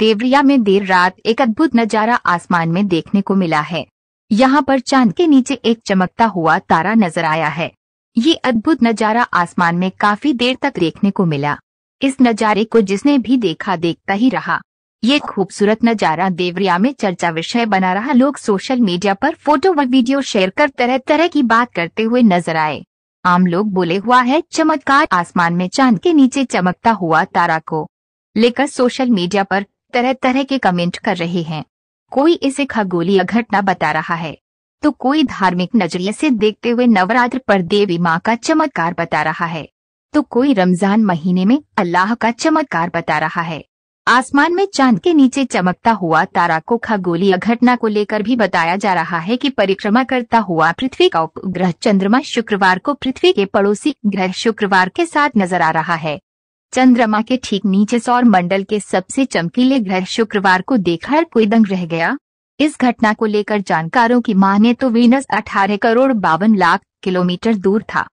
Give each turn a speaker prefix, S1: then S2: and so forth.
S1: देवरिया में देर रात एक अद्भुत नजारा आसमान में देखने को मिला है यहाँ पर चांद के नीचे एक चमकता हुआ तारा नजर आया है ये अद्भुत नजारा आसमान में काफी देर तक देखने को मिला इस नजारे को जिसने भी देखा देखता ही रहा ये खूबसूरत नजारा देवरिया में चर्चा विषय बना रहा लोग सोशल मीडिया पर फोटो व वीडियो शेयर कर तरह तरह की बात करते हुए नजर आए आम लोग बोले हुआ है चमत्कार आसमान में चांद के नीचे चमकता हुआ तारा को लेकर सोशल मीडिया पर तरह तरह के कमेंट कर रहे हैं कोई इसे खगोलीय घटना बता रहा है तो कोई धार्मिक नजरिए से देखते हुए नवरात्र पर देवी माँ का चमत्कार बता रहा है तो कोई रमजान महीने में अल्लाह का चमत्कार बता रहा है आसमान में चांद के नीचे चमकता हुआ तारा को खगोलीय घटना को लेकर भी बताया जा रहा है कि परिक्रमा करता हुआ पृथ्वी का उपग्रह चंद्रमा शुक्रवार को पृथ्वी के पड़ोसी ग्रह शुक्रवार के साथ नजर आ रहा है चंद्रमा के ठीक नीचे सौर मंडल के सबसे चमकीले ग्रह शुक्रवार को देखकर कोई दंग रह गया इस घटना को लेकर जानकारों की माने तो वीनस 18 करोड़ बावन लाख किलोमीटर दूर था